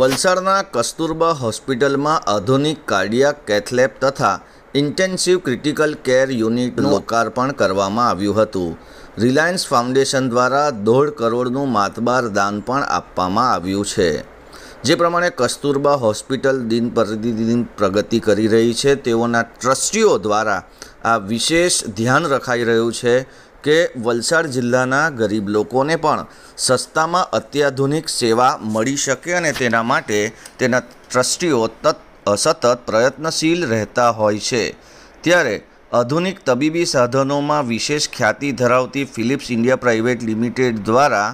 વલસાડના કસ્તુરબા હોસ્પિટલમાં આધુનિક કાર્ડિયા કેથલેબ તથા ઇન્ટેન્સિવ ક્રિટિકલ કેર યુનિટનું લોકાર્પણ કરવામાં આવ્યું હતું રિલાયન્સ ફાઉન્ડેશન દ્વારા દોઢ કરોડનું માતબાર દાન પણ આપવામાં આવ્યું છે જે પ્રમાણે કસ્તુરબા હોસ્પિટલ દિન પ્રતિદિન પ્રગતિ કરી રહી છે તેઓના ટ્રસ્ટીઓ દ્વારા આ વિશેષ ધ્યાન રખાઈ રહ્યું છે કે વલસાડ જિલ્લાના ગરીબ લોકોને પણ સસ્તામાં અત્યાધુનિક સેવા મળી શકે અને તેના માટે તેના ટ્રસ્ટીઓ તત સતત પ્રયત્નશીલ રહેતા હોય છે ત્યારે આધુનિક તબીબી સાધનોમાં વિશેષ ખ્યાતિ ધરાવતી ફિલિપ્સ ઇન્ડિયા પ્રાઇવેટ લિમિટેડ દ્વારા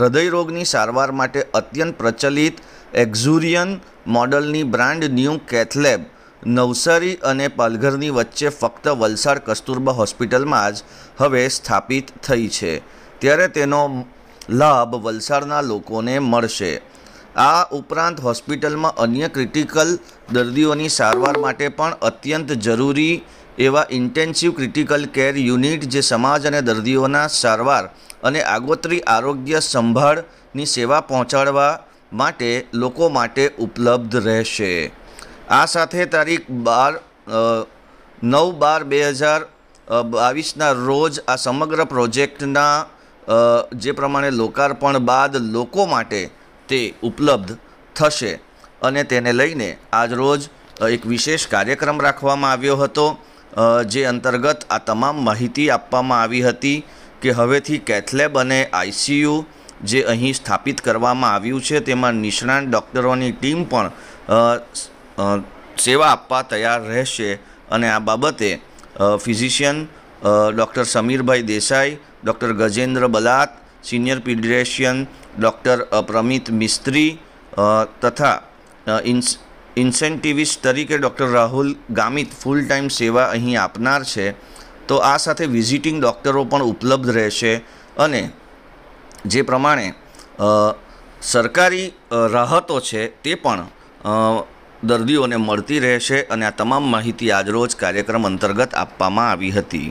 હૃદયરોગની સારવાર માટે અત્યંત પ્રચલિત એક્ઝુરિયન મોડલની બ્રાન્ડ ન્યૂ કેથલેબ નવસારી અને પાલઘરની વચ્ચે ફક્ત વલસાડ કસ્તુરબા હોસ્પિટલમાં જ હવે સ્થાપિત થઈ છે ત્યારે તેનો લાભ વલસાડના લોકોને મળશે આ ઉપરાંત હોસ્પિટલમાં અન્ય ક્રિટિકલ દર્દીઓની સારવાર માટે પણ અત્યંત જરૂરી એવા ઇન્ટેન્સિવ ક્રિટિકલ કેર યુનિટ જે સમાજ અને દર્દીઓના સારવાર અને આગોતરી આરોગ્ય સંભાળની સેવા પહોંચાડવા માટે લોકો માટે ઉપલબ્ધ રહેશે આ સાથે તારીખ બાર નવ બાર બે હજાર બાવીસના રોજ આ સમગ્ર પ્રોજેક્ટના જે પ્રમાણે લોકાર્પણ બાદ લોકો માટે તે ઉપલબ્ધ થશે અને તેને લઈને આજરોજ એક વિશેષ કાર્યક્રમ રાખવામાં આવ્યો હતો જે અંતર્ગત આ તમામ માહિતી આપવામાં આવી હતી કે હવેથી કેથલેબ અને આઈસીયુ જે અહીં સ્થાપિત કરવામાં આવ્યું છે તેમાં નિષ્ણાંત ડૉક્ટરોની ટીમ પણ સેવા આપવા તૈયાર રહેશે અને આ બાબતે physician doctor Samirbhai Desai doctor Gajendra Balat senior pediatrician doctor Pramit Mistry તથા ઇન્સ ઇન્સેન્ટિવિસ્ટ તરીકે doctor Rahul Gamit full time સેવા અહીં આપનાર છે તો આ સાથે વિઝિટિંગ ડૉક્ટરો પણ ઉપલબ્ધ રહેશે અને જે પ્રમાણે સરકારી રાહતો છે તે પણ દર્દીઓને મળતી રહેશે અને આ તમામ માહિતી આજરોજ કાર્યક્રમ અંતર્ગત આપવામાં આવી હતી